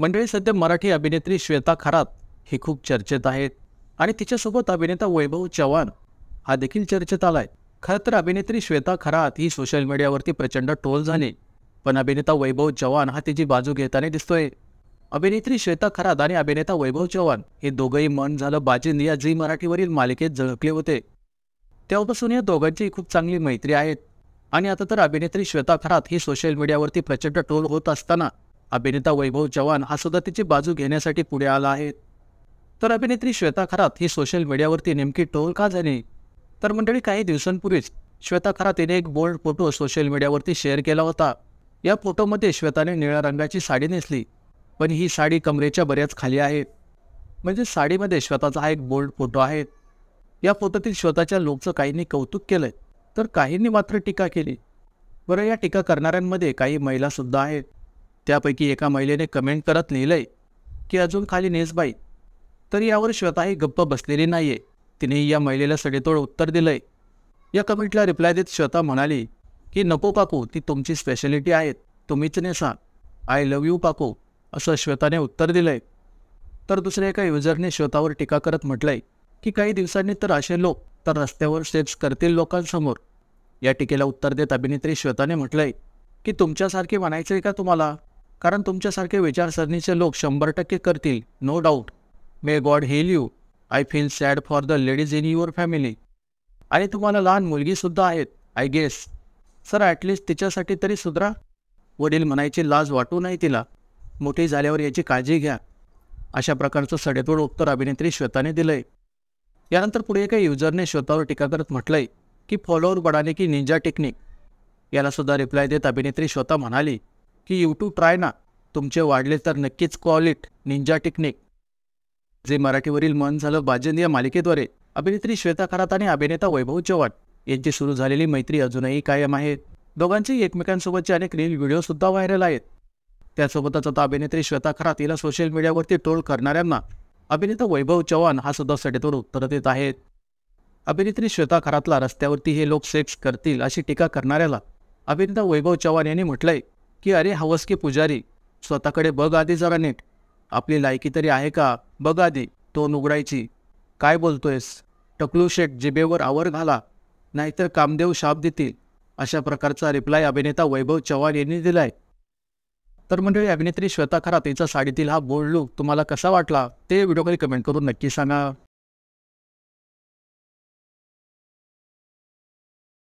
मंडळी सध्या मराठी अभिनेत्री श्वेता खरात ही खूप चर्चेत आहेत आणि तिच्यासोबत अभिनेता वैभव चव्हाण हा देखील चर्चेत आलाय खरं तर अभिनेत्री श्वेता खरात ही सोशल मीडियावरती प्रचंड ट्रोल झाली पण अभिनेता वैभव चव्हाण हा तिची बाजू घेताना दिसतोय अभिनेत्री श्वेता खरात आणि अभिनेता वैभव चव्हाण हे दोघंही मन झालं बाजिंद या झी मराठीवरील मालिकेत झळकले होते तेव्हापासून या दोघांची खूप चांगली मैत्री आहेत आणि आता तर अभिनेत्री श्वेता खरात ही सोशल मीडियावरती प्रचंड ट्रोल होत असताना अभिनेता वैभव चव्हाण हा सुद्धा तिची बाजू घेण्यासाठी पुढे आला आहे तर अभिनेत्री श्वेता खरात ही सोशल मीडियावरती नेमकी टोल का झाली तर मंडळी काही दिवसांपूर्वीच श्वेता खरात तिने एक बोल्ड फोटो सोशल मीडियावरती शेअर केला होता या फोटोमध्ये श्वेताने निळ्या रंगाची साडी नेसली पण ही साडी कमरेच्या बऱ्याच खाली आहे म्हणजे साडीमध्ये श्वेताचा हा एक बोल्ड फोटो आहे या फोटोतील श्वेताच्या लोकचं काहींनी कौतुक केलं तर काहींनी मात्र टीका केली बरं या टीका करणाऱ्यांमध्ये काही महिलासुद्धा आहेत त्यापैकी एका महिलेने कमेंट करत लिहिलंय की अजून खाली नेसबाई तर यावर श्वेताही गप्प बसलेली नाही आहे तिने या महिलेला सडेतोड उत्तर दिलंय या कमेंटला रिप्लाय देत श्वेता म्हणाली की नको काकू ती तुमची स्पेशालिटी आहेत तुम्हीच नेसा आय लव्ह यू काकू असं श्वेताने उत्तर दिलंय तर दुसऱ्या एका युजरने श्वेतावर टीका करत म्हटलंय की काही दिवसांनी तर असे लोक तर रस्त्यावर सेप्स करतील लोकांसमोर या टीकेला उत्तर देत अभिनेत्री श्वेताने म्हटलंय की तुमच्यासारखे म्हणायचं आहे का तुम्हाला कारण तुमच्यासारखे विचारसरणीचे लोक शंभर टक्के करतील no doubt may God heal you I feel sad for the ladies in your family आणि तुम्हाला लहान मुलगीसुद्धा आहेत आय गेस सर ॲटलिस्ट तिच्यासाठी तरी सुधरा वडील म्हणायची लाज वाटू नाही तिला मोठी झाल्यावर याची काळजी घ्या अशा प्रकारचं सडेतोड उत्तर अभिनेत्री श्वेताने दिलंय यानंतर पुढे एका युजरने श्वेतावर टीका करत म्हटलंय की फॉलोअर बडाने की निंजा टेक्निक याला सुद्धा रिप्लाय देत अभिनेत्री श्वेता म्हणाली की यूट्यूब ट्राय ना तुमचे वाढले तर नक्कीच कॉल इट निंजा टेक्निक जे मराठीवरील मन झालं बाजन या मालिकेद्वारे अभिनेत्री श्वेता खरात आणि अभिनेता वैभव चव्हाण यांची सुरू झालेली मैत्री अजूनही कायम आहे दोघांची एकमेकांसोबतचे अनेक रील व्हिडिओसुद्धा व्हायरल आहेत त्यासोबतच आता अभिनेत्री श्वेता खरात हिला सोशल मीडियावरती ट्रोल करणाऱ्यांना अभिनेता वैभव चव्हाण हा सुद्धा सडेतोड उत्तर देत आहेत अभिनेत्री श्वेता खरातला रस्त्यावरती हे लोक सेक्स करतील अशी टीका करणाऱ्याला अभिनेता वैभव चव्हाण यांनी म्हटलंय की अरे हवस की पुजारी स्वतःकडे बघ आधी जरा नीट आपली लायकी तरी आहे का बघ आधी तो उघडायची काय बोलतोयस टकलू शेठ जिबेवर आवर घाला नाहीतर कामदेव शाप देतील अशा प्रकारचा रिप्लाय अभिनेता वैभव चव्हाण यांनी दिलाय तर मंडळी अभिनेत्री श्वेता खरा तिचा साडीतील हा बोल्ड लुक तुम्हाला कसा वाटला ते व्हिडिओकडे कमेंट करून नक्की सांगा